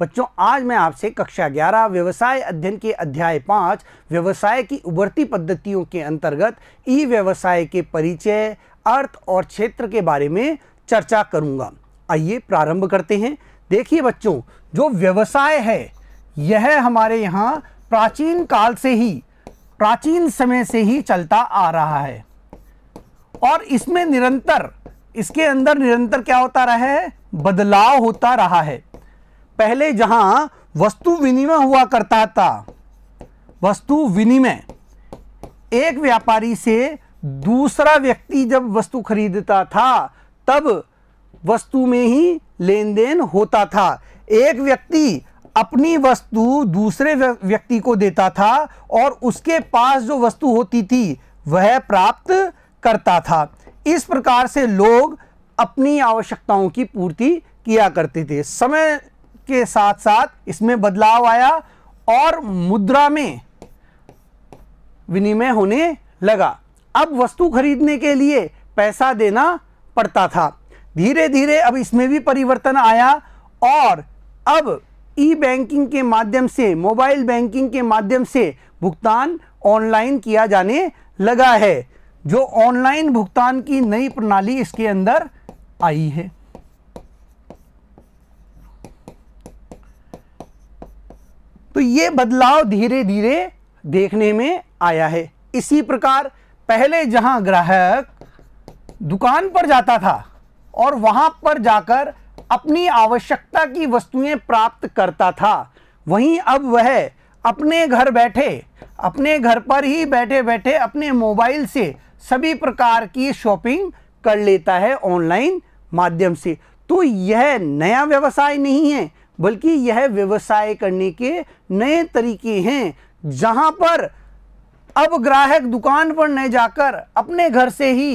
बच्चों आज मैं आपसे कक्षा 11 व्यवसाय अध्ययन के अध्याय 5 व्यवसाय की उभरती पद्धतियों के अंतर्गत ई व्यवसाय के परिचय अर्थ और क्षेत्र के बारे में चर्चा करूंगा आइए प्रारंभ करते हैं देखिए बच्चों जो व्यवसाय है यह हमारे यहाँ प्राचीन काल से ही प्राचीन समय से ही चलता आ रहा है और इसमें निरंतर इसके अंदर निरंतर क्या होता रहा है बदलाव होता रहा है पहले जहां वस्तु विनिमय हुआ करता था वस्तु विनिमय एक व्यापारी से दूसरा व्यक्ति जब वस्तु खरीदता था तब वस्तु में ही लेन देन होता था एक व्यक्ति अपनी वस्तु दूसरे व्यक्ति को देता था और उसके पास जो वस्तु होती थी वह प्राप्त करता था इस प्रकार से लोग अपनी आवश्यकताओं की पूर्ति किया करते थे समय के साथ साथ इसमें बदलाव आया और मुद्रा में विनिमय होने लगा अब वस्तु खरीदने के लिए पैसा देना पड़ता था धीरे धीरे अब इसमें भी परिवर्तन आया और अब ई बैंकिंग के माध्यम से मोबाइल बैंकिंग के माध्यम से भुगतान ऑनलाइन किया जाने लगा है जो ऑनलाइन भुगतान की नई प्रणाली इसके अंदर आई है तो ये बदलाव धीरे धीरे देखने में आया है इसी प्रकार पहले जहां ग्राहक दुकान पर जाता था और वहां पर जाकर अपनी आवश्यकता की वस्तुएं प्राप्त करता था वहीं अब वह अपने घर बैठे अपने घर पर ही बैठे बैठे अपने मोबाइल से सभी प्रकार की शॉपिंग कर लेता है ऑनलाइन माध्यम से तो यह नया व्यवसाय नहीं है बल्कि यह व्यवसाय करने के नए तरीके हैं जहां पर अब ग्राहक दुकान पर न जाकर अपने घर से ही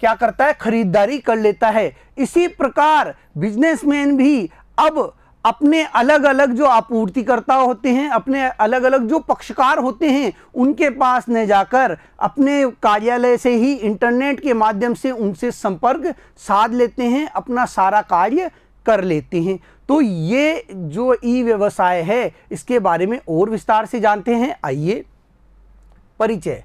क्या करता है खरीदारी कर लेता है इसी प्रकार बिजनेसमैन भी अब अपने अलग अलग जो आपूर्तिकर्ता होते हैं अपने अलग अलग जो पक्षकार होते हैं उनके पास न जाकर अपने कार्यालय से ही इंटरनेट के माध्यम से उनसे संपर्क साध लेते हैं अपना सारा कार्य कर लेते हैं तो ये जो ई व्यवसाय है इसके बारे में और विस्तार से जानते हैं आइए परिचय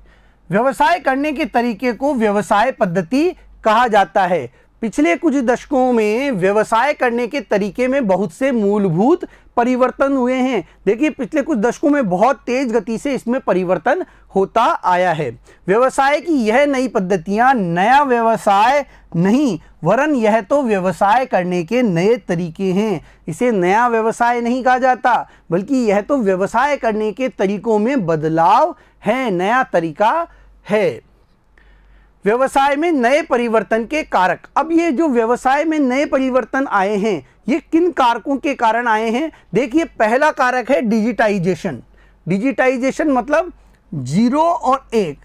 व्यवसाय करने के तरीके को व्यवसाय पद्धति कहा जाता है पिछले कुछ दशकों में व्यवसाय करने के तरीके में बहुत से मूलभूत परिवर्तन हुए हैं देखिए पिछले कुछ दशकों में बहुत तेज गति से इसमें परिवर्तन होता आया है व्यवसाय की यह नई पद्धतियां नया व्यवसाय नहीं वरन यह तो व्यवसाय करने के नए तरीके हैं इसे नया व्यवसाय नहीं कहा जाता बल्कि यह तो व्यवसाय करने के तरीकों में बदलाव है नया तरीका है व्यवसाय में नए परिवर्तन के कारक अब ये जो व्यवसाय में नए परिवर्तन आए हैं ये किन कारकों के कारण आए हैं देखिए पहला कारक है डिजिटाइजेशन डिजिटाइजेशन मतलब जीरो और एक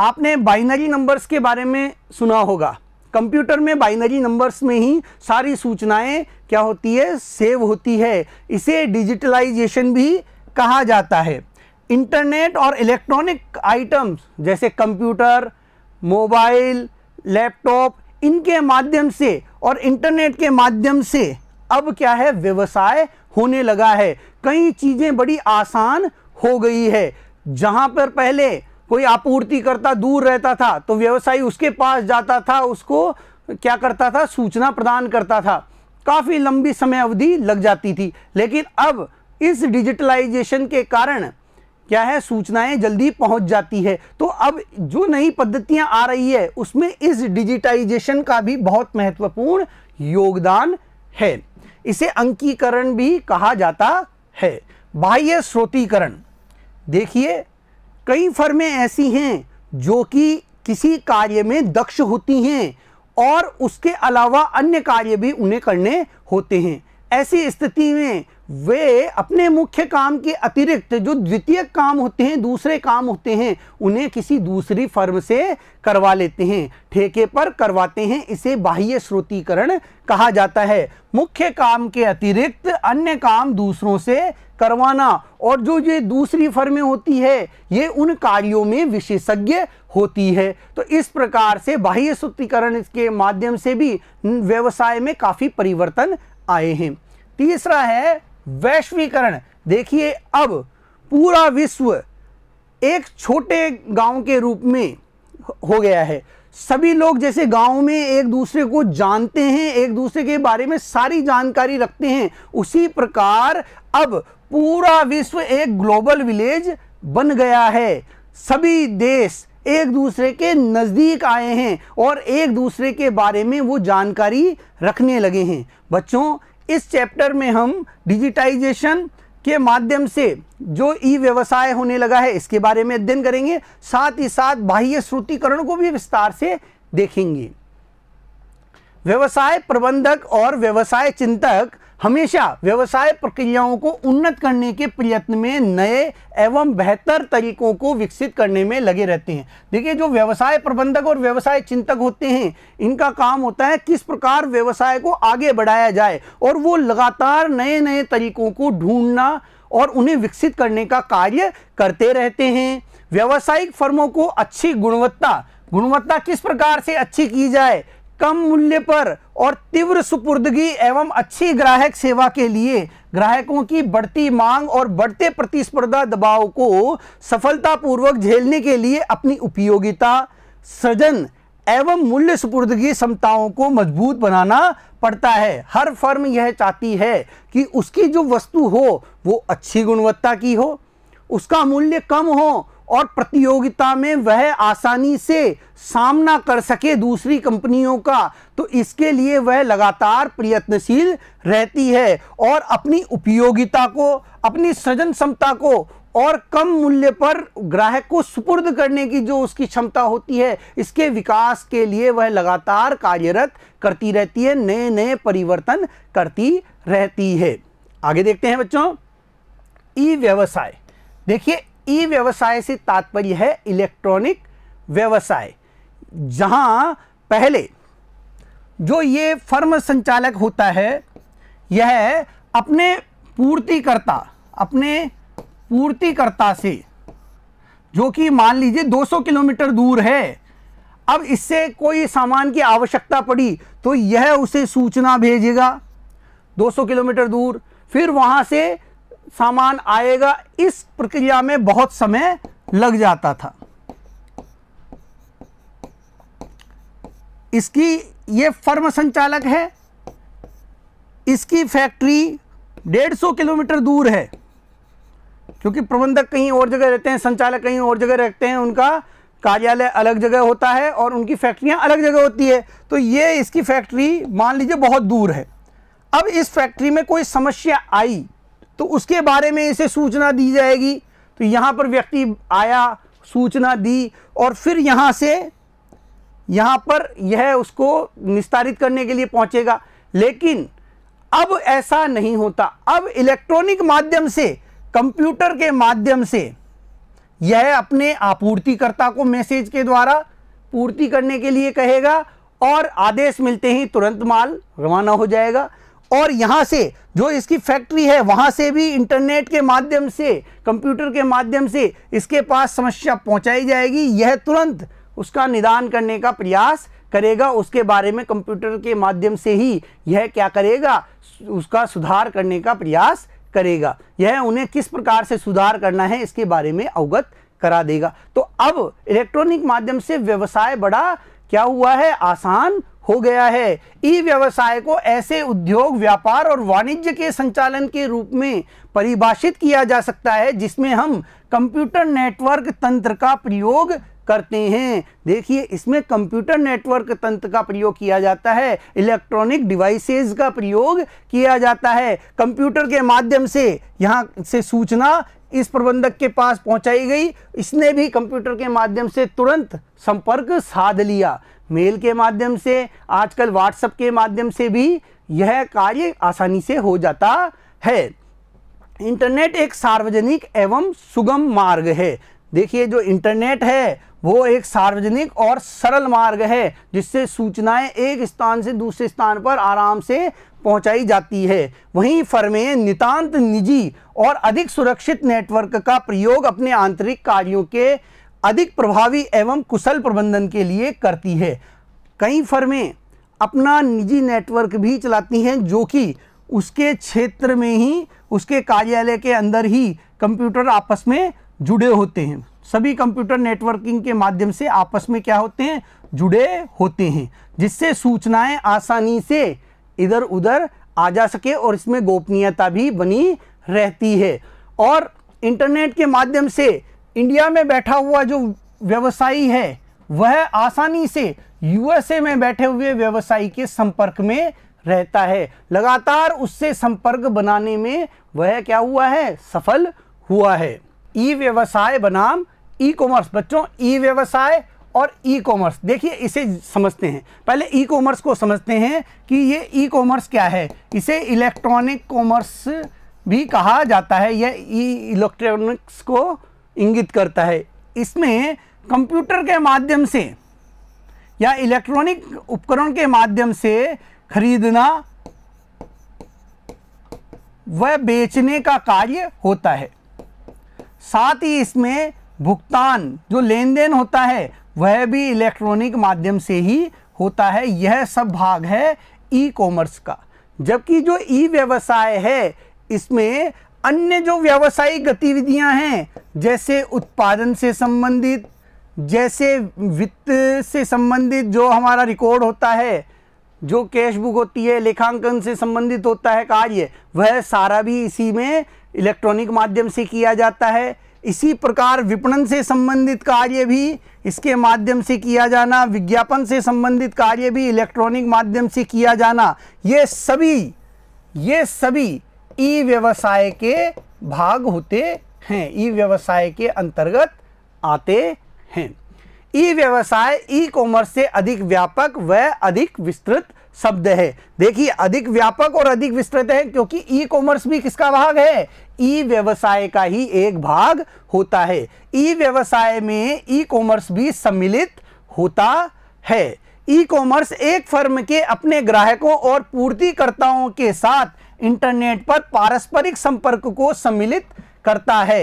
आपने बाइनरी नंबर्स के बारे में सुना होगा कंप्यूटर में बाइनरी नंबर्स में ही सारी सूचनाएं क्या होती है सेव होती है इसे डिजिटलाइजेशन भी कहा जाता है इंटरनेट और इलेक्ट्रॉनिक आइटम्स जैसे कंप्यूटर मोबाइल लैपटॉप इनके माध्यम से और इंटरनेट के माध्यम से अब क्या है व्यवसाय होने लगा है कई चीज़ें बड़ी आसान हो गई है जहाँ पर पहले कोई आपूर्तिकर्ता दूर रहता था तो व्यवसायी उसके पास जाता था उसको क्या करता था सूचना प्रदान करता था काफ़ी लंबी समय अवधि लग जाती थी लेकिन अब इस डिजिटलाइजेशन के कारण क्या है सूचनाएं जल्दी पहुंच जाती है तो अब जो नई पद्धतियां आ रही है उसमें इस डिजिटाइजेशन का भी बहुत महत्वपूर्ण योगदान है इसे अंकीकरण भी कहा जाता है बाह्य स्रोतीकरण देखिए कई फर्में ऐसी हैं जो कि किसी कार्य में दक्ष होती हैं और उसके अलावा अन्य कार्य भी उन्हें करने होते हैं ऐसी स्थिति में वे अपने मुख्य काम के अतिरिक्त जो द्वितीय काम होते हैं दूसरे काम होते हैं उन्हें किसी दूसरी फर्म से करवा लेते हैं ठेके पर करवाते हैं इसे बाह्य श्रुतिकरण कहा जाता है मुख्य काम के अतिरिक्त अन्य काम दूसरों से करवाना और जो ये दूसरी फर्में होती है ये उन कार्यों में विशेषज्ञ होती है तो इस प्रकार से बाह्य श्रुतिकरण के माध्यम से भी व्यवसाय में काफ़ी परिवर्तन आए हैं तीसरा है वैश्वीकरण देखिए अब पूरा विश्व एक छोटे गांव के रूप में हो गया है सभी लोग जैसे गांव में एक दूसरे को जानते हैं एक दूसरे के बारे में सारी जानकारी रखते हैं उसी प्रकार अब पूरा विश्व एक ग्लोबल विलेज बन गया है सभी देश एक दूसरे के नज़दीक आए हैं और एक दूसरे के बारे में वो जानकारी रखने लगे हैं बच्चों इस चैप्टर में हम डिजिटाइजेशन के माध्यम से जो ई व्यवसाय होने लगा है इसके बारे में अध्ययन करेंगे साथ ही साथ बाह्य श्रुतिकरण को भी विस्तार से देखेंगे व्यवसाय प्रबंधक और व्यवसाय चिंतक हमेशा व्यवसाय प्रक्रियाओं को उन्नत करने के प्रयत्न में नए एवं बेहतर तरीकों को विकसित करने में लगे रहते हैं देखिए जो व्यवसाय प्रबंधक और व्यवसाय चिंतक होते हैं इनका काम होता है किस प्रकार व्यवसाय को आगे बढ़ाया जाए और वो लगातार नए नए तरीकों को ढूंढना और उन्हें विकसित करने का कार्य करते रहते हैं व्यावसायिक फर्मों को अच्छी गुणवत्ता गुणवत्ता किस प्रकार से अच्छी की जाए कम मूल्य पर और तीव्र सुपुर्दगी एवं अच्छी ग्राहक सेवा के लिए ग्राहकों की बढ़ती मांग और बढ़ते प्रतिस्पर्धा दबाव को सफलतापूर्वक झेलने के लिए अपनी उपयोगिता सृजन एवं मूल्य सुपुर्दगी क्षमताओं को मजबूत बनाना पड़ता है हर फर्म यह चाहती है कि उसकी जो वस्तु हो वो अच्छी गुणवत्ता की हो उसका मूल्य कम हो और प्रतियोगिता में वह आसानी से सामना कर सके दूसरी कंपनियों का तो इसके लिए वह लगातार प्रयत्नशील रहती है और अपनी उपयोगिता को अपनी सृजन क्षमता को और कम मूल्य पर ग्राहक को सुपुर्द करने की जो उसकी क्षमता होती है इसके विकास के लिए वह लगातार कार्यरत करती रहती है नए नए परिवर्तन करती रहती है आगे देखते हैं बच्चों ई व्यवसाय देखिए ई व्यवसाय से तात्पर्य है इलेक्ट्रॉनिक व्यवसाय जहां पहले जो ये फर्म संचालक होता है यह अपने पूर्तिकर्ता अपने पूर्तिकर्ता से जो कि मान लीजिए 200 किलोमीटर दूर है अब इससे कोई सामान की आवश्यकता पड़ी तो यह उसे सूचना भेजेगा 200 किलोमीटर दूर फिर वहां से सामान आएगा इस प्रक्रिया में बहुत समय लग जाता था इसकी ये फर्म संचालक है इसकी फैक्ट्री 150 किलोमीटर दूर है क्योंकि प्रबंधक कहीं और जगह रहते हैं संचालक कहीं और जगह रहते हैं उनका कार्यालय अलग जगह होता है और उनकी फैक्ट्रियां अलग जगह होती है तो ये इसकी फैक्ट्री मान लीजिए बहुत दूर है अब इस फैक्ट्री में कोई समस्या आई तो उसके बारे में इसे सूचना दी जाएगी तो यहाँ पर व्यक्ति आया सूचना दी और फिर यहाँ से यहाँ पर यह उसको निस्तारित करने के लिए पहुँचेगा लेकिन अब ऐसा नहीं होता अब इलेक्ट्रॉनिक माध्यम से कंप्यूटर के माध्यम से यह अपने आपूर्तिकर्ता को मैसेज के द्वारा पूर्ति करने के लिए कहेगा और आदेश मिलते ही तुरंत माल रवाना हो जाएगा और यहाँ से जो इसकी फैक्ट्री है वहाँ से भी इंटरनेट के माध्यम से कंप्यूटर के माध्यम से इसके पास समस्या पहुँचाई जाएगी यह तुरंत उसका निदान करने का प्रयास करेगा उसके बारे में कंप्यूटर के माध्यम से ही यह क्या करेगा उसका सुधार करने का प्रयास करेगा यह उन्हें किस प्रकार से सुधार करना है इसके बारे में अवगत करा देगा तो अब इलेक्ट्रॉनिक माध्यम से व्यवसाय बड़ा क्या हुआ है आसान हो गया है ई व्यवसाय को ऐसे उद्योग व्यापार और वाणिज्य के संचालन के रूप में परिभाषित किया जा सकता है जिसमें हम कंप्यूटर नेटवर्क तंत्र का प्रयोग करते हैं देखिए इसमें कंप्यूटर नेटवर्क तंत्र का प्रयोग किया जाता है इलेक्ट्रॉनिक डिवाइसेस का प्रयोग किया जाता है कंप्यूटर के माध्यम से यहाँ से सूचना इस प्रबंधक के पास पहुंचाई गई इसने भी कंप्यूटर के माध्यम से तुरंत संपर्क साध लिया मेल के माध्यम से आजकल व्हाट्सएप के माध्यम से भी यह कार्य आसानी से हो जाता है इंटरनेट एक सार्वजनिक एवं सुगम मार्ग है देखिए जो इंटरनेट है वो एक सार्वजनिक और सरल मार्ग है जिससे सूचनाएं एक स्थान से दूसरे स्थान पर आराम से पहुंचाई जाती है वहीं फर्में नितांत निजी और अधिक सुरक्षित नेटवर्क का प्रयोग अपने आंतरिक कार्यों के अधिक प्रभावी एवं कुशल प्रबंधन के लिए करती है कई फर्में अपना निजी नेटवर्क भी चलाती हैं जो कि उसके क्षेत्र में ही उसके कार्यालय के अंदर ही कंप्यूटर आपस में जुड़े होते हैं सभी कंप्यूटर नेटवर्किंग के माध्यम से आपस में क्या होते हैं जुड़े होते हैं जिससे सूचनाएं आसानी से इधर उधर आ जा सके और इसमें गोपनीयता भी बनी रहती है और इंटरनेट के माध्यम से इंडिया में बैठा हुआ जो व्यवसायी है वह आसानी से यूएसए में बैठे हुए व्यवसायी के संपर्क में रहता है लगातार उससे संपर्क बनाने में वह क्या हुआ है सफल हुआ है ई व्यवसाय बनाम ई कॉमर्स बच्चों ई व्यवसाय और ई कॉमर्स देखिए इसे समझते हैं पहले ई कॉमर्स को समझते हैं कि ये ई कॉमर्स क्या है इसे इलेक्ट्रॉनिक कॉमर्स भी कहा जाता है यह ई इलेक्ट्रॉनिक्स को इंगित करता है इसमें कंप्यूटर के माध्यम से या इलेक्ट्रॉनिक उपकरण के माध्यम से खरीदना व बेचने का कार्य होता है साथ ही इसमें भुगतान जो लेन देन होता है वह भी इलेक्ट्रॉनिक माध्यम से ही होता है यह सब भाग है ई कॉमर्स का जबकि जो ई व्यवसाय है इसमें अन्य जो व्यवसायिक गतिविधियां हैं जैसे उत्पादन से संबंधित जैसे वित्त से संबंधित जो हमारा रिकॉर्ड होता है जो कैश बुक होती है लेखांकन से संबंधित होता है कार्य वह सारा भी इसी में इलेक्ट्रॉनिक माध्यम से किया जाता है इसी प्रकार विपणन से संबंधित कार्य भी इसके माध्यम से किया जाना विज्ञापन से संबंधित कार्य भी इलेक्ट्रॉनिक माध्यम से किया जाना ये सभी ये सभी ई व्यवसाय के भाग होते हैं ई व्यवसाय के अंतर्गत आते हैं ई व्यवसाय ई कॉमर्स से अधिक व्यापक व अधिक विस्तृत शब्द है देखिए अधिक व्यापक और अधिक विस्तृत है क्योंकि ई कॉमर्स भी किसका भाग है ई व्यवसाय का ही एक भाग होता है ई व्यवसाय में ई कॉमर्स भी सम्मिलित होता है ई कॉमर्स एक फर्म के अपने ग्राहकों और पूर्तिकर्ताओं के साथ इंटरनेट पर पारस्परिक संपर्क को सम्मिलित करता है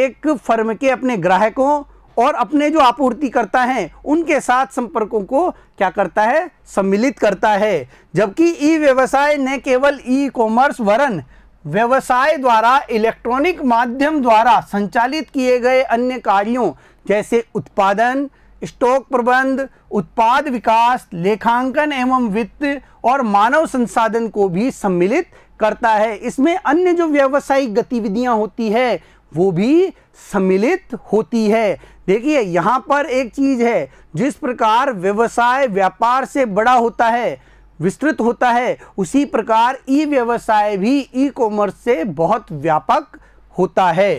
एक फर्म के अपने ग्राहकों और अपने जो आपूर्तिकर्ता हैं उनके साथ संपर्कों को क्या करता है सम्मिलित करता है जबकि ई व्यवसाय न केवल ई कॉमर्स वरन व्यवसाय द्वारा इलेक्ट्रॉनिक माध्यम द्वारा संचालित किए गए अन्य कार्यों जैसे उत्पादन स्टॉक प्रबंध उत्पाद विकास लेखांकन एवं वित्त और मानव संसाधन को भी सम्मिलित करता है इसमें अन्य जो व्यावसायिक गतिविधियां होती है वो भी सम्मिलित होती है देखिए यहाँ पर एक चीज़ है जिस प्रकार व्यवसाय व्यापार से बड़ा होता है विस्तृत होता है उसी प्रकार ई व्यवसाय भी ई कॉमर्स से बहुत व्यापक होता है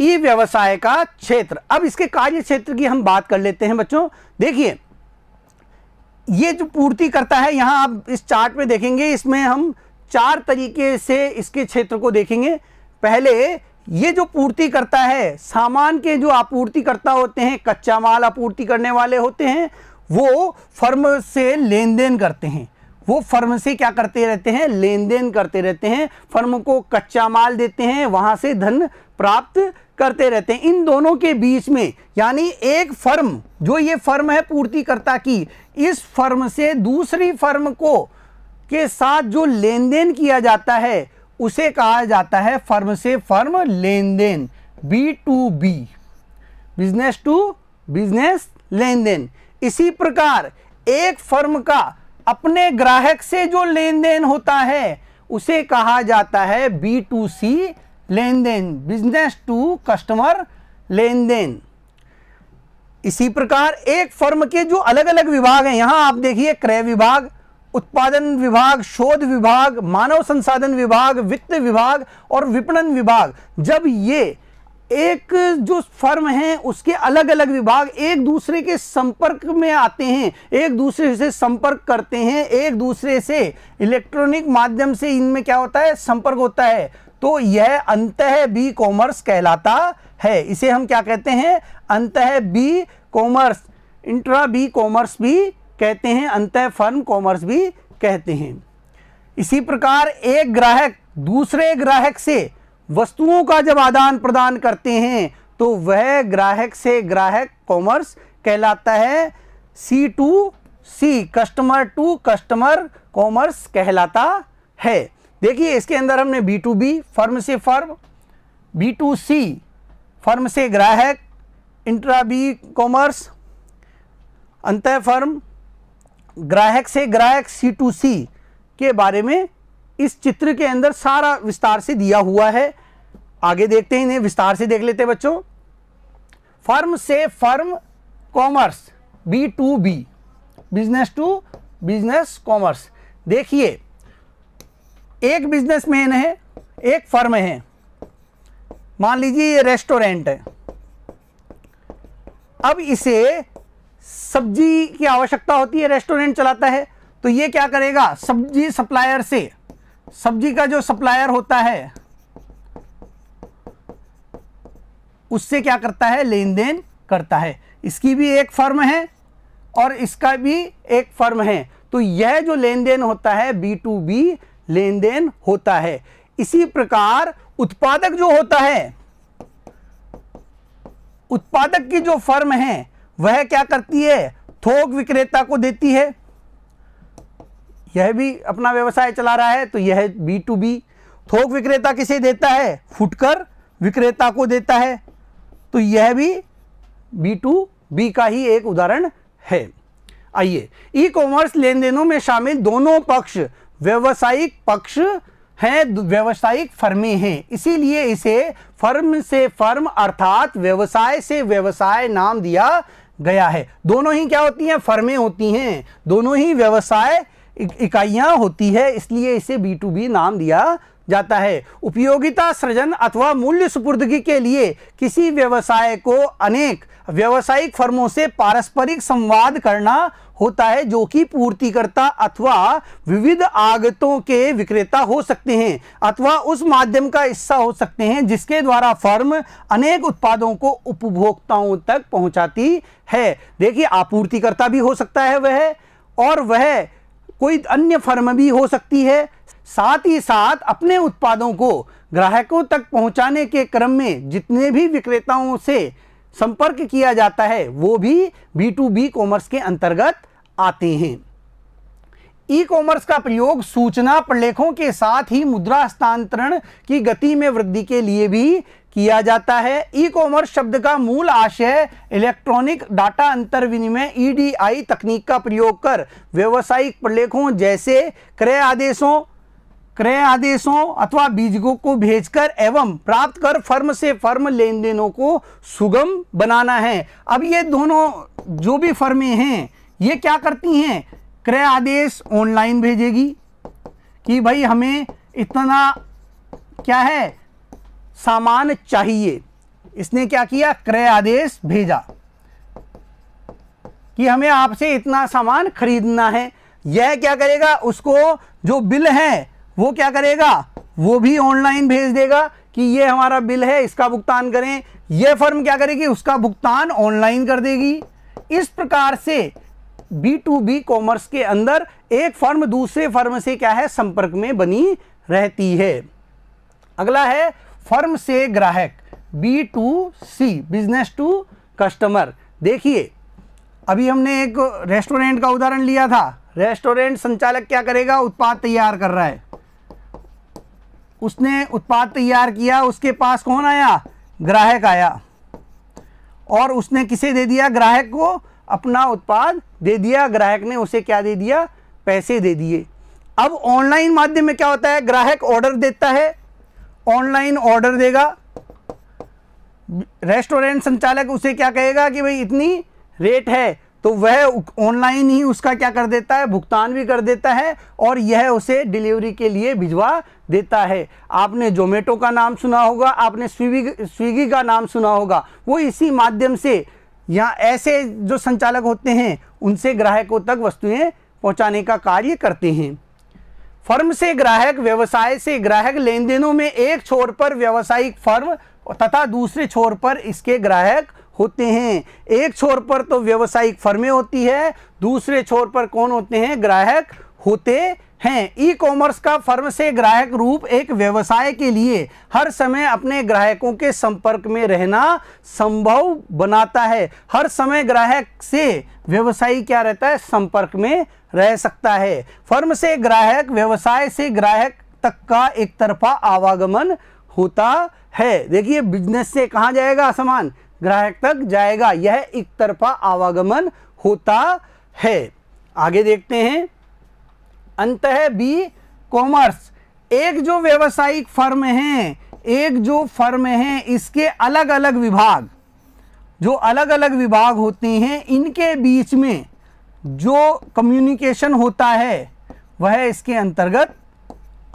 ई व्यवसाय का क्षेत्र अब इसके कार्य क्षेत्र की हम बात कर लेते हैं बच्चों देखिए ये जो पूर्ति करता है यहाँ आप इस चार्ट में देखेंगे इसमें हम चार तरीके से इसके क्षेत्र को देखेंगे पहले ये जो पूर्ति करता है सामान के जो आपूर्तिकर्ता होते हैं कच्चा माल आपूर्ति करने वाले होते हैं वो फर्म से लेन देन करते हैं वो फर्म से क्या करते रहते हैं लेन देन करते रहते हैं फर्म को कच्चा माल देते हैं वहाँ से धन प्राप्त करते रहते हैं इन दोनों के बीच में यानी एक फर्म जो ये फर्म है पूर्तिकर्ता की इस फर्म से दूसरी फर्म को के साथ जो लेन देन किया जाता है उसे कहा जाता है फर्म से फर्म लेन देन B to B business to business लेन देन इसी प्रकार एक फर्म का अपने ग्राहक से जो लेन देन होता है उसे कहा जाता है बी टू सी लेन देन बिजनेस टू कस्टमर लेन देन इसी प्रकार एक फर्म के जो अलग अलग विभाग हैं यहां आप देखिए क्रय विभाग उत्पादन विभाग शोध विभाग मानव संसाधन विभाग वित्त विभाग और विपणन विभाग जब ये एक जो फर्म है उसके अलग अलग विभाग एक दूसरे के संपर्क में आते हैं एक दूसरे से संपर्क करते हैं एक दूसरे से इलेक्ट्रॉनिक माध्यम से इनमें क्या होता है संपर्क होता है तो यह अंत बी कॉमर्स कहलाता है इसे हम क्या कहते हैं अंत B commerce intra B commerce भी कहते हैं अंत फर्म कॉमर्स भी कहते हैं इसी प्रकार एक ग्राहक दूसरे ग्राहक से वस्तुओं का जब आदान प्रदान करते हैं तो वह ग्राहक से ग्राहक कॉमर्स कहलाता है C to C customer to customer commerce कहलाता है देखिए इसके अंदर हमने बी टू बी फर्म से firm B to C firm से ग्राहक इंट्रा बी कॉमर्स अंत फर्म ग्राहक से ग्राहक सी टू सी के बारे में इस चित्र के अंदर सारा विस्तार से दिया हुआ है आगे देखते हैं इन्हें विस्तार से देख लेते हैं बच्चों फर्म से firm commerce B to B business to business commerce देखिए एक बिजनेसमैन है एक फर्म है मान लीजिए ये रेस्टोरेंट है अब इसे सब्जी की आवश्यकता होती है रेस्टोरेंट चलाता है तो ये क्या करेगा सब्जी सप्लायर से सब्जी का जो सप्लायर होता है उससे क्या करता है लेन देन करता है इसकी भी एक फर्म है और इसका भी एक फर्म है तो यह जो लेन देन होता है बी टू बी लेन देन होता है इसी प्रकार उत्पादक जो होता है उत्पादक की जो फर्म है वह क्या करती है थोक विक्रेता को देती है यह भी अपना व्यवसाय चला रहा है तो यह बी टू बी थोक विक्रेता किसे देता है फुटकर विक्रेता को देता है तो यह भी बी टू बी का ही एक उदाहरण है आइए ई कॉमर्स लेन देनों में शामिल दोनों पक्ष व्यवसायिक पक्ष हैं व्यवसायिक फर्मी हैं इसीलिए इसे फर्म से फर्म अर्थात व्यवसाय से व्यवसाय नाम दिया गया है दोनों ही क्या होती हैं फर्में होती हैं दोनों ही व्यवसाय इकाइयां होती है इसलिए इसे बी टू बी नाम दिया जाता है उपयोगिता सृजन अथवा मूल्य सुपुर्दगी के लिए किसी व्यवसाय को अनेक व्यवसायिक फर्मों से पारस्परिक संवाद करना होता है जो कि पूर्तिकर्ता अथवा विविध आगतों के विक्रेता हो सकते हैं अथवा उस माध्यम का हिस्सा हो सकते हैं जिसके द्वारा फर्म अनेक उत्पादों को उपभोक्ताओं तक पहुंचाती है देखिए आपूर्तिकर्ता भी हो सकता है वह और वह कोई अन्य फर्म भी हो सकती है साथ ही साथ अपने उत्पादों को ग्राहकों तक पहुंचाने के क्रम में जितने भी विक्रेताओं से संपर्क किया जाता है वो भी बी टू बी कॉमर्स के अंतर्गत आते हैं ई कॉमर्स का प्रयोग सूचना प्रलेखों के साथ ही मुद्रा हस्तांतरण की गति में वृद्धि के लिए भी किया जाता है ई कॉमर्स शब्द का मूल आशय इलेक्ट्रॉनिक डाटा अंतर विनिमय ईडीआई तकनीक का प्रयोग कर व्यवसायिक प्रलेखों जैसे क्रय आदेशों क्रय आदेशों अथवा बीजकों को भेजकर एवं प्राप्त कर फर्म से फर्म लेन देनों को सुगम बनाना है अब ये दोनों जो भी फर्में हैं ये क्या करती हैं क्रय आदेश ऑनलाइन भेजेगी कि भाई हमें इतना क्या है सामान चाहिए इसने क्या किया क्रय आदेश भेजा कि हमें आपसे इतना सामान खरीदना है यह क्या करेगा उसको जो बिल है वो क्या करेगा वो भी ऑनलाइन भेज देगा कि ये हमारा बिल है इसका भुगतान करें यह फर्म क्या करेगी उसका भुगतान ऑनलाइन कर देगी इस प्रकार से बी टू बी कॉमर्स के अंदर एक फर्म दूसरे फर्म से क्या है संपर्क में बनी रहती है अगला है फर्म से ग्राहक B to C business to customer देखिए अभी हमने एक रेस्टोरेंट का उदाहरण लिया था रेस्टोरेंट संचालक क्या करेगा उत्पाद तैयार कर रहा है उसने उत्पाद तैयार किया उसके पास कौन आया ग्राहक आया और उसने किसे दे दिया ग्राहक को अपना उत्पाद दे दिया ग्राहक ने उसे क्या दे दिया पैसे दे दिए अब ऑनलाइन माध्यम में क्या होता है ग्राहक ऑर्डर देता है ऑनलाइन ऑर्डर देगा रेस्टोरेंट संचालक उसे क्या कहेगा कि भाई इतनी रेट है तो वह ऑनलाइन ही उसका क्या कर देता है भुगतान भी कर देता है और यह उसे डिलीवरी के लिए भिजवा देता है आपने जोमेटो का नाम सुना होगा आपने स्विगी स्विगी का नाम सुना होगा वो इसी माध्यम से या ऐसे जो संचालक होते हैं उनसे ग्राहकों तक वस्तुएं पहुंचाने का कार्य करते हैं फर्म से ग्राहक व्यवसाय से ग्राहक लेन देनों में एक छोर पर व्यावसायिक फर्म तथा दूसरे छोर पर इसके ग्राहक होते हैं एक छोर पर तो व्यवसायिक फर्में होती है दूसरे छोर पर कौन होते हैं ग्राहक होते हैं ई कॉमर्स का फर्म से ग्राहक रूप एक व्यवसाय के लिए हर समय अपने ग्राहकों के संपर्क में रहना संभव बनाता है हर समय ग्राहक से व्यवसायी क्या रहता है संपर्क में रह सकता है फर्म से ग्राहक व्यवसाय से ग्राहक तक का एक तरफा आवागमन होता है देखिए बिजनेस से कहाँ जाएगा सामान ग्राहक तक जाएगा यह एक तरफा आवागमन होता है आगे देखते हैं अंत है बी कॉमर्स एक जो व्यवसायिक फर्म है एक जो फर्म है इसके अलग अलग विभाग जो अलग अलग विभाग होते हैं इनके बीच में जो कम्युनिकेशन होता है वह इसके अंतर्गत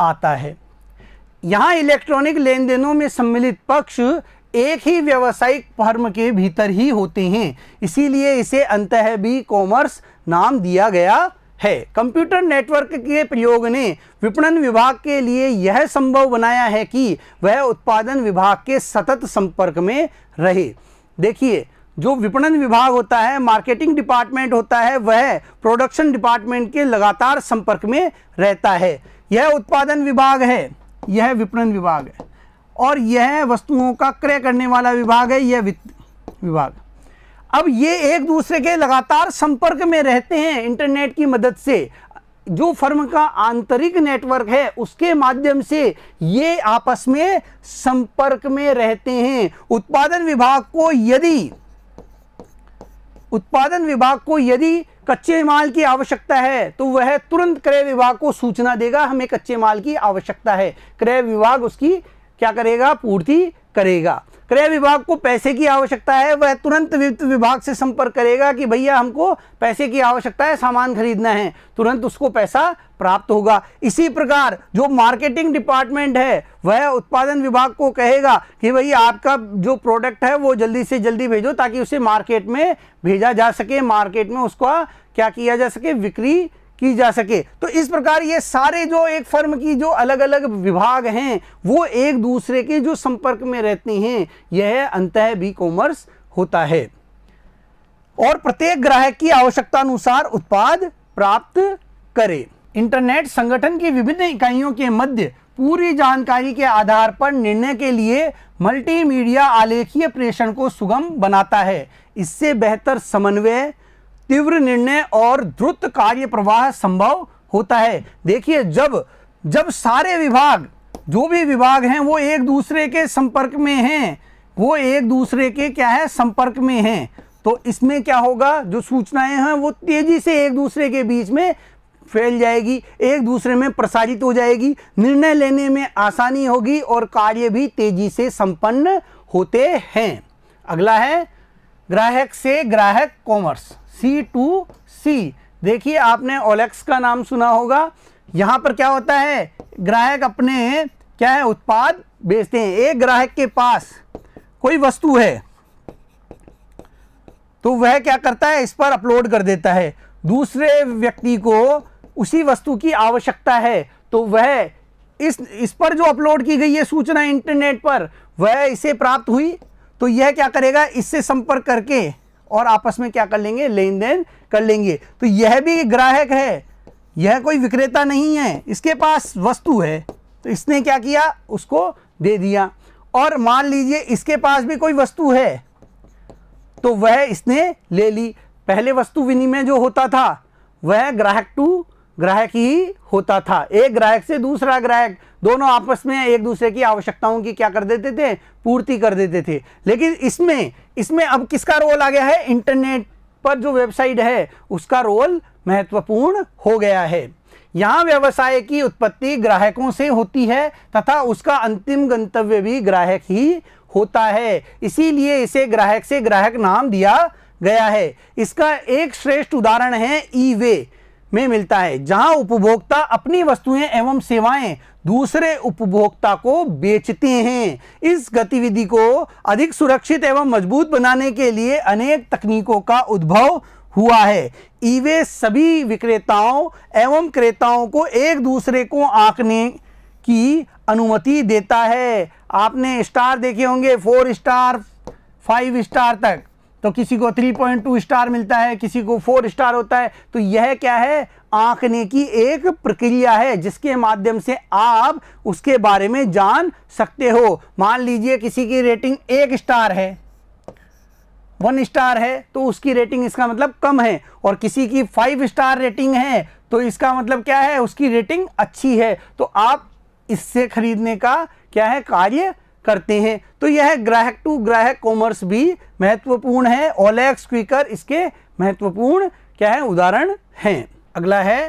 आता है यहाँ इलेक्ट्रॉनिक लेन देनों में सम्मिलित पक्ष एक ही व्यवसायिक फर्म के भीतर ही होते हैं इसीलिए इसे अंत भी कॉमर्स नाम दिया गया है कंप्यूटर नेटवर्क के प्रयोग ने विपणन विभाग के लिए यह संभव बनाया है कि वह उत्पादन विभाग के सतत संपर्क में रहे देखिए जो विपणन विभाग होता है मार्केटिंग डिपार्टमेंट होता है वह प्रोडक्शन डिपार्टमेंट के लगातार संपर्क में रहता है यह उत्पादन विभाग है यह विपणन विभाग है और यह वस्तुओं का क्रय करने वाला विभाग है यह वित्त विभाग अब ये एक दूसरे के लगातार संपर्क में रहते हैं इंटरनेट की मदद से जो फर्म का आंतरिक नेटवर्क है उसके माध्यम से ये आपस में संपर्क में रहते हैं उत्पादन विभाग को यदि उत्पादन विभाग को यदि कच्चे माल की आवश्यकता है तो वह तुरंत क्रय विभाग को सूचना देगा हमें कच्चे माल की आवश्यकता है क्रय विभाग उसकी क्या करेगा पूर्ति करेगा क्रय विभाग को पैसे की आवश्यकता है वह तुरंत वित्त विभाग से संपर्क करेगा कि भैया हमको पैसे की आवश्यकता है सामान खरीदना है तुरंत उसको पैसा प्राप्त होगा इसी प्रकार जो मार्केटिंग डिपार्टमेंट है वह उत्पादन विभाग को कहेगा कि भाई आपका जो प्रोडक्ट है वो जल्दी से जल्दी भेजो ताकि उसे मार्केट में भेजा जा सके मार्केट में उसका क्या किया जा सके बिक्री की जा सके तो इस प्रकार ये सारे जो एक फर्म की जो अलग अलग विभाग हैं वो एक दूसरे के जो संपर्क में रहते हैं यह अंत बी कॉमर्स होता है और प्रत्येक ग्राहक की आवश्यकता अनुसार उत्पाद प्राप्त करे इंटरनेट संगठन की विभिन्न इकाइयों के मध्य पूरी जानकारी के आधार पर निर्णय के लिए मल्टीमीडिया आलेखीय प्रेषण को सुगम बनाता है इससे बेहतर समन्वय तीव्र निर्णय और द्रुत कार्य प्रवाह संभव होता है देखिए जब जब सारे विभाग जो भी विभाग हैं वो एक दूसरे के संपर्क में हैं वो एक दूसरे के क्या है संपर्क में हैं तो इसमें क्या होगा जो सूचनाएं हैं वो तेजी से एक दूसरे के बीच में फैल जाएगी एक दूसरे में प्रसारित हो जाएगी निर्णय लेने में आसानी होगी और कार्य भी तेजी से संपन्न होते हैं अगला है ग्राहक से ग्राहक कॉमर्स सी टू सी देखिए आपने ओलेक्स का नाम सुना होगा यहाँ पर क्या होता है ग्राहक अपने क्या है उत्पाद बेचते हैं एक ग्राहक के पास कोई वस्तु है तो वह क्या करता है इस पर अपलोड कर देता है दूसरे व्यक्ति को उसी वस्तु की आवश्यकता है तो वह इस इस पर जो अपलोड की गई है सूचना इंटरनेट पर वह इसे प्राप्त हुई तो यह क्या करेगा इससे संपर्क करके और आपस में क्या कर लेंगे लेन देन कर लेंगे तो यह भी ग्राहक है यह कोई विक्रेता नहीं है इसके पास वस्तु है तो इसने क्या किया उसको दे दिया और मान लीजिए इसके पास भी कोई वस्तु है तो वह इसने ले ली पहले वस्तु विनिमय जो होता था वह ग्राहक टू ग्राहक ही होता था एक ग्राहक से दूसरा ग्राहक दोनों आपस में एक दूसरे की आवश्यकताओं की क्या कर देते थे पूर्ति कर देते थे लेकिन इसमें इसमें अब किसका रोल आ गया है इंटरनेट पर जो वेबसाइट है उसका रोल महत्वपूर्ण हो गया है यहाँ व्यवसाय की उत्पत्ति ग्राहकों से होती है तथा उसका अंतिम गंतव्य भी ग्राहक ही होता है इसीलिए इसे ग्राहक से ग्राहक नाम दिया गया है इसका एक श्रेष्ठ उदाहरण है ई वे में मिलता है जहां उपभोक्ता अपनी वस्तुएं एवं सेवाएं दूसरे उपभोक्ता को बेचते हैं इस गतिविधि को अधिक सुरक्षित एवं मजबूत बनाने के लिए अनेक तकनीकों का उद्भव हुआ है ईवे सभी विक्रेताओं एवं क्रेताओं को एक दूसरे को आंकने की अनुमति देता है आपने स्टार देखे होंगे फोर स्टार फाइव स्टार तक तो किसी को 3.2 स्टार मिलता है किसी को 4 स्टार होता है तो यह क्या है आंकने की एक प्रक्रिया है जिसके माध्यम से आप उसके बारे में जान सकते हो मान लीजिए किसी की रेटिंग एक स्टार है वन स्टार है तो उसकी रेटिंग इसका मतलब कम है और किसी की फाइव स्टार रेटिंग है तो इसका मतलब क्या है उसकी रेटिंग अच्छी है तो आप इससे खरीदने का क्या है कार्य करते हैं तो यह ग्राहक टू ग्राहक कॉमर्स भी महत्वपूर्ण है ओलेक्स क्विकर इसके महत्वपूर्ण क्या है उदाहरण हैं अगला है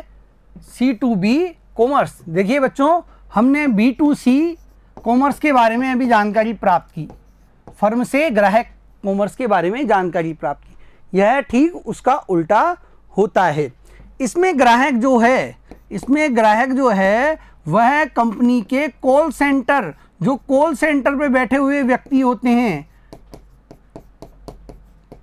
सी टू बी कॉमर्स देखिए बच्चों हमने बी टू सी कॉमर्स के बारे में अभी जानकारी प्राप्त की फर्म से ग्राहक कॉमर्स के बारे में जानकारी प्राप्त की यह ठीक उसका उल्टा होता है इसमें ग्राहक जो है इसमें ग्राहक जो है वह कंपनी के कॉल सेंटर जो कॉल सेंटर पे बैठे हुए व्यक्ति होते हैं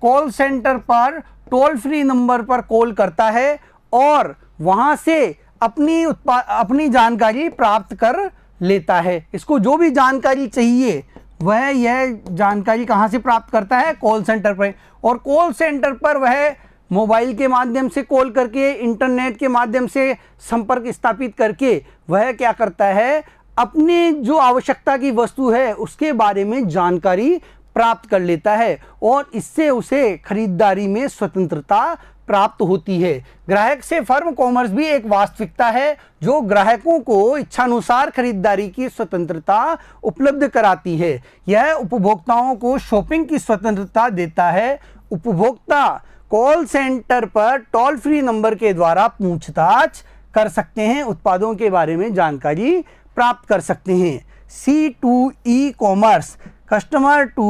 कॉल सेंटर पर टोल फ्री नंबर पर कॉल करता है और वहां से अपनी उत्पाद अपनी जानकारी प्राप्त कर लेता है इसको जो भी जानकारी चाहिए वह यह जानकारी कहाँ से प्राप्त करता है कॉल सेंटर पर और कॉल सेंटर पर वह मोबाइल के माध्यम से कॉल करके इंटरनेट के माध्यम से संपर्क स्थापित करके वह क्या करता है अपने जो आवश्यकता की वस्तु है उसके बारे में जानकारी प्राप्त कर लेता है और इससे उसे खरीदारी में स्वतंत्रता प्राप्त होती है ग्राहक से फर्म कॉमर्स भी एक वास्तविकता है जो ग्राहकों को इच्छानुसार खरीदारी की स्वतंत्रता उपलब्ध कराती है यह उपभोक्ताओं को शॉपिंग की स्वतंत्रता देता है उपभोक्ता कॉल सेंटर पर टोल फ्री नंबर के द्वारा पूछताछ कर सकते हैं उत्पादों के बारे में जानकारी प्राप्त कर सकते हैं C to E commerce customer to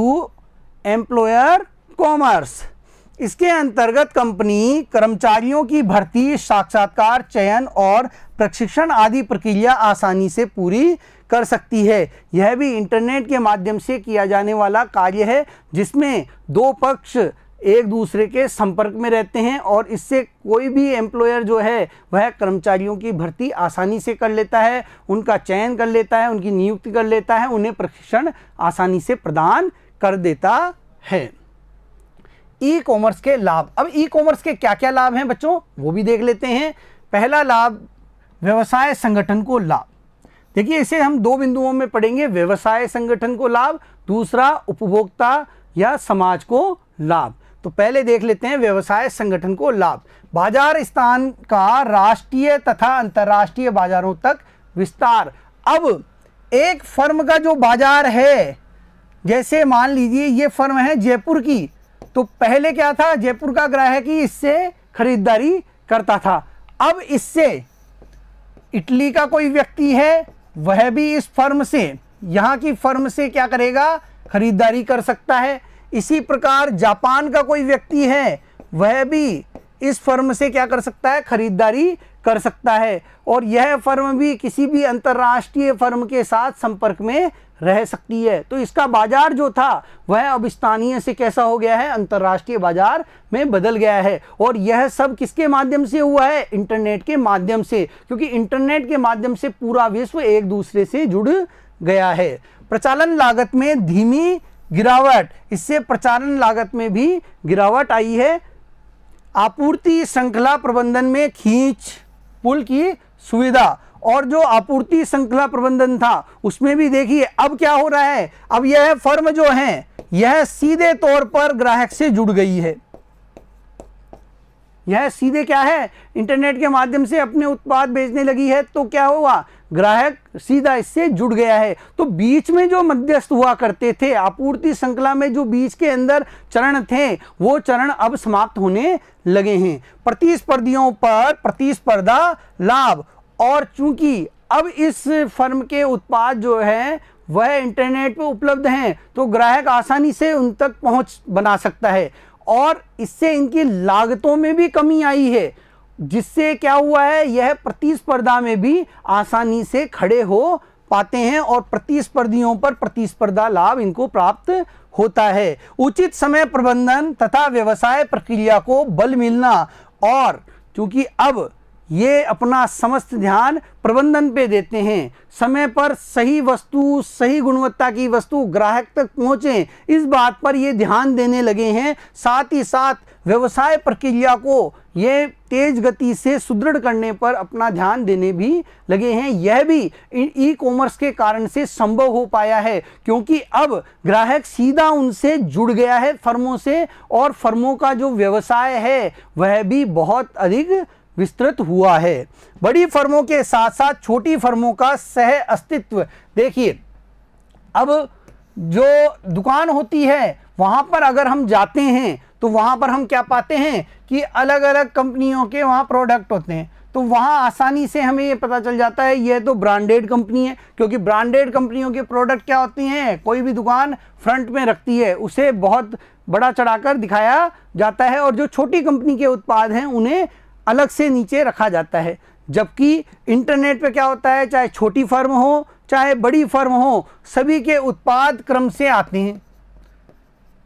employer commerce इसके अंतर्गत कंपनी कर्मचारियों की भर्ती साक्षात्कार चयन और प्रशिक्षण आदि प्रक्रिया आसानी से पूरी कर सकती है यह भी इंटरनेट के माध्यम से किया जाने वाला कार्य है जिसमें दो पक्ष एक दूसरे के संपर्क में रहते हैं और इससे कोई भी एम्प्लॉयर जो है वह कर्मचारियों की भर्ती आसानी से कर लेता है उनका चयन कर लेता है उनकी नियुक्ति कर लेता है उन्हें प्रशिक्षण आसानी से प्रदान कर देता है ई कॉमर्स के लाभ अब ई कॉमर्स के क्या क्या लाभ हैं बच्चों वो भी देख लेते हैं पहला लाभ व्यवसाय संगठन को लाभ देखिए इसे हम दो बिंदुओं में पढ़ेंगे व्यवसाय संगठन को लाभ दूसरा उपभोक्ता या समाज को लाभ तो पहले देख लेते हैं व्यवसाय संगठन को लाभ बाजार स्थान का राष्ट्रीय तथा अंतर्राष्ट्रीय बाजारों तक विस्तार अब एक फर्म का जो बाजार है जैसे मान लीजिए ये फर्म है जयपुर की तो पहले क्या था जयपुर का ग्राहक ही इससे खरीदारी करता था अब इससे इटली का कोई व्यक्ति है वह भी इस फर्म से यहाँ की फर्म से क्या करेगा खरीदारी कर सकता है इसी प्रकार जापान का कोई व्यक्ति है वह भी इस फर्म से क्या कर सकता है खरीदारी कर सकता है और यह फर्म भी किसी भी अंतर्राष्ट्रीय फर्म के साथ संपर्क में रह सकती है तो इसका बाजार जो था वह अब स्थानीय से कैसा हो गया है अंतर्राष्ट्रीय बाजार में बदल गया है और यह सब किसके माध्यम से हुआ है इंटरनेट के माध्यम से क्योंकि इंटरनेट के माध्यम से पूरा विश्व एक दूसरे से जुड़ गया है प्रचालन लागत में धीमी गिरावट इससे प्रचारण लागत में भी गिरावट आई है आपूर्ति श्रृंखला प्रबंधन में खींच पुल की सुविधा और जो आपूर्ति श्रृंखला प्रबंधन था उसमें भी देखिए अब क्या हो रहा है अब यह फर्म जो है यह सीधे तौर पर ग्राहक से जुड़ गई है यह सीधे क्या है इंटरनेट के माध्यम से अपने उत्पाद बेचने लगी है तो क्या हुआ ग्राहक सीधा इससे जुड़ गया है तो बीच में जो मध्यस्थ हुआ करते थे आपूर्ति श्रृंखला में जो बीच के अंदर चरण थे वो चरण अब समाप्त होने लगे हैं प्रतिस्पर्धियों पर प्रतिस्पर्धा लाभ और चूंकि अब इस फर्म के उत्पाद जो है वह इंटरनेट पर उपलब्ध हैं तो ग्राहक आसानी से उन तक पहुंच बना सकता है और इससे इनकी लागतों में भी कमी आई है जिससे क्या हुआ है यह प्रतिस्पर्धा में भी आसानी से खड़े हो पाते हैं और प्रतिस्पर्धियों पर प्रतिस्पर्धा लाभ इनको प्राप्त होता है उचित समय प्रबंधन तथा व्यवसाय प्रक्रिया को बल मिलना और चूंकि अब ये अपना समस्त ध्यान प्रबंधन पे देते हैं समय पर सही वस्तु सही गुणवत्ता की वस्तु ग्राहक तक पहुँचे इस बात पर ये ध्यान देने लगे हैं साथ ही साथ व्यवसाय प्रक्रिया को ये तेज गति से सुदृढ़ करने पर अपना ध्यान देने भी लगे हैं यह भी ई कॉमर्स के कारण से संभव हो पाया है क्योंकि अब ग्राहक सीधा उनसे जुड़ गया है फर्मों से और फर्मों का जो व्यवसाय है वह भी बहुत अधिक विस्तृत हुआ है बड़ी फर्मों के साथ साथ छोटी फर्मों का सह अस्तित्व देखिए अब जो दुकान होती है वहां पर अगर हम जाते हैं तो वहां पर हम क्या पाते हैं कि अलग अलग कंपनियों के वहाँ प्रोडक्ट होते हैं तो वहाँ आसानी से हमें ये पता चल जाता है ये तो ब्रांडेड कंपनी है क्योंकि ब्रांडेड कंपनियों के प्रोडक्ट क्या होती हैं कोई भी दुकान फ्रंट में रखती है उसे बहुत बड़ा चढ़ाकर दिखाया जाता है और जो छोटी कंपनी के उत्पाद हैं उन्हें अलग से नीचे रखा जाता है जबकि इंटरनेट पे क्या होता है चाहे छोटी फर्म हो चाहे बड़ी फर्म हो सभी के उत्पाद क्रम से आते हैं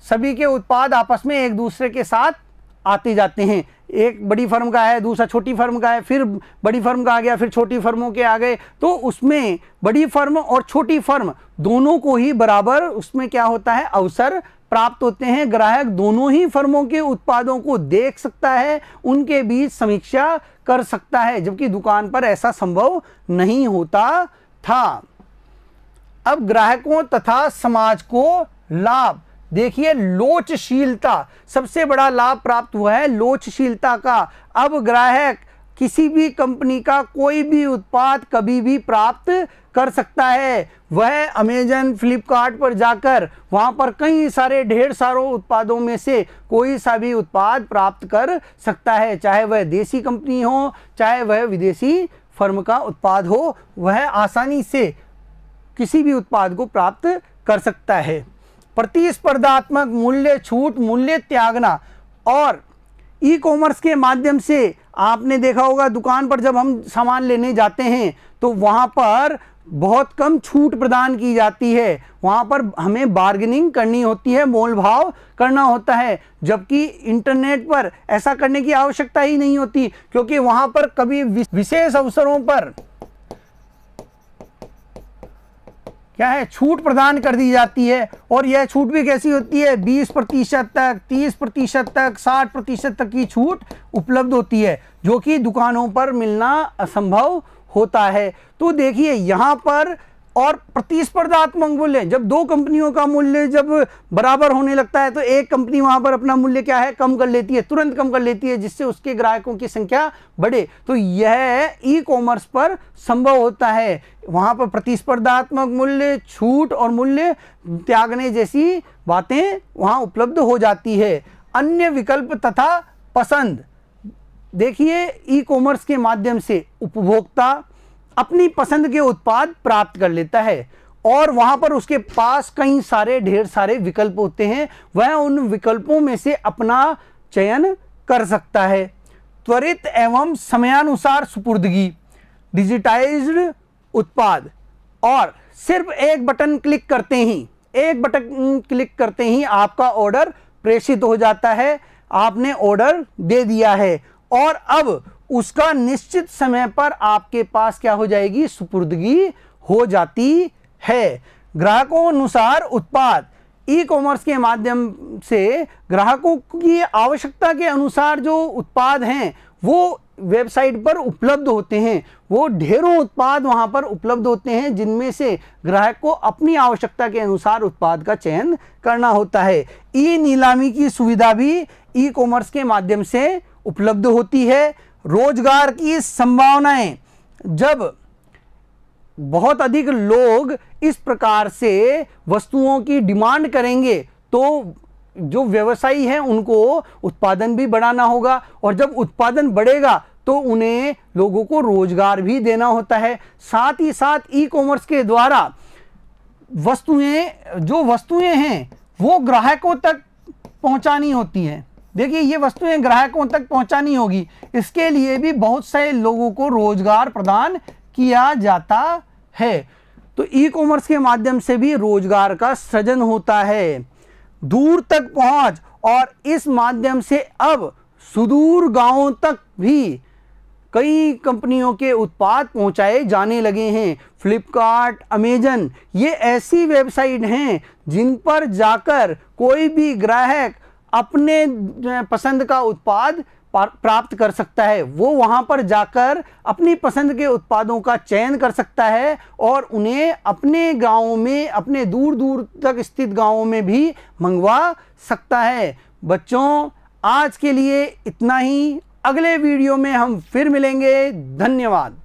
सभी के उत्पाद आपस में एक दूसरे के साथ आते जाते हैं एक बड़ी फर्म का है दूसरा छोटी फर्म का है फिर बड़ी फर्म का आ गया फिर छोटी फर्मों के आ गए तो उसमें बड़ी फर्म और छोटी फर्म दोनों को ही बराबर उसमें क्या होता है अवसर प्राप्त होते हैं ग्राहक दोनों ही फर्मों के उत्पादों को देख सकता है उनके बीच समीक्षा कर सकता है जबकि दुकान पर ऐसा संभव नहीं होता था अब ग्राहकों तथा समाज को लाभ देखिए लोचशीलता सबसे बड़ा लाभ प्राप्त हुआ है लोचशीलता का अब ग्राहक किसी भी कंपनी का कोई भी उत्पाद कभी भी प्राप्त कर सकता है वह अमेजन फ्लिपकार्ट पर जाकर वहाँ पर कई सारे ढेर सारों उत्पादों में से कोई सा भी उत्पाद प्राप्त कर सकता है चाहे वह देसी कंपनी हो चाहे वह विदेशी फर्म का उत्पाद हो वह आसानी से किसी भी उत्पाद को प्राप्त कर सकता है प्रतिस्पर्धात्मक मूल्य छूट मूल्य त्यागना और ई कॉमर्स के माध्यम से आपने देखा होगा दुकान पर जब हम सामान लेने जाते हैं तो वहाँ पर बहुत कम छूट प्रदान की जाती है वहाँ पर हमें बार्गेनिंग करनी होती है मोल भाव करना होता है जबकि इंटरनेट पर ऐसा करने की आवश्यकता ही नहीं होती क्योंकि वहाँ पर कभी विशेष अवसरों पर क्या है छूट प्रदान कर दी जाती है और यह छूट भी कैसी होती है 20 प्रतिशत तक 30 प्रतिशत तक 60 प्रतिशत तक की छूट उपलब्ध होती है जो कि दुकानों पर मिलना असंभव होता है तो देखिए यहाँ पर और प्रतिस्पर्धात्मक मूल्य जब दो कंपनियों का मूल्य जब बराबर होने लगता है तो एक कंपनी वहां पर अपना मूल्य क्या है कम कर लेती है तुरंत कम कर लेती है जिससे उसके ग्राहकों की संख्या बढ़े तो यह ई कॉमर्स पर संभव होता है वहां पर प्रतिस्पर्धात्मक मूल्य छूट और मूल्य त्यागने जैसी बातें वहां उपलब्ध हो जाती है अन्य विकल्प तथा पसंद देखिए ई कॉमर्स के माध्यम से उपभोक्ता अपनी पसंद के उत्पाद प्राप्त कर लेता है और वहाँ पर उसके पास कई सारे ढेर सारे विकल्प होते हैं वह उन विकल्पों में से अपना चयन कर सकता है त्वरित एवं समयानुसार सुपुर्दगी डिजिटाइज्ड उत्पाद और सिर्फ एक बटन क्लिक करते ही एक बटन क्लिक करते ही आपका ऑर्डर प्रेषित हो जाता है आपने ऑर्डर दे दिया है और अब उसका निश्चित समय पर आपके पास क्या हो जाएगी सुपुर्दगी हो जाती है ग्राहकों अनुसार उत्पाद ई कॉमर्स के माध्यम से ग्राहकों की आवश्यकता के अनुसार जो उत्पाद हैं वो वेबसाइट पर उपलब्ध होते हैं वो ढेरों उत्पाद वहाँ पर उपलब्ध होते हैं जिनमें से ग्राहक को अपनी आवश्यकता के अनुसार उत्पाद का चयन करना होता है ई नीलामी की सुविधा भी ई कॉमर्स के माध्यम से उपलब्ध होती है रोजगार की संभावनाएं जब बहुत अधिक लोग इस प्रकार से वस्तुओं की डिमांड करेंगे तो जो व्यवसायी हैं उनको उत्पादन भी बढ़ाना होगा और जब उत्पादन बढ़ेगा तो उन्हें लोगों को रोजगार भी देना होता है साथ ही साथ ई कॉमर्स के द्वारा वस्तुएं जो वस्तुएं हैं वो ग्राहकों तक पहुंचानी होती हैं देखिए ये वस्तुएं ग्राहकों तक पहुंचानी होगी इसके लिए भी बहुत सारे लोगों को रोजगार प्रदान किया जाता है तो ई कॉमर्स के माध्यम से भी रोजगार का सृजन होता है दूर तक पहुंच और इस माध्यम से अब सुदूर गांवों तक भी कई कंपनियों के उत्पाद पहुंचाए जाने लगे हैं फ्लिपकार्ट अमेजन ये ऐसी वेबसाइट हैं जिन पर जाकर कोई भी ग्राहक अपने पसंद का उत्पाद प्राप्त कर सकता है वो वहाँ पर जाकर अपनी पसंद के उत्पादों का चयन कर सकता है और उन्हें अपने गाँव में अपने दूर दूर तक स्थित गाँवों में भी मंगवा सकता है बच्चों आज के लिए इतना ही अगले वीडियो में हम फिर मिलेंगे धन्यवाद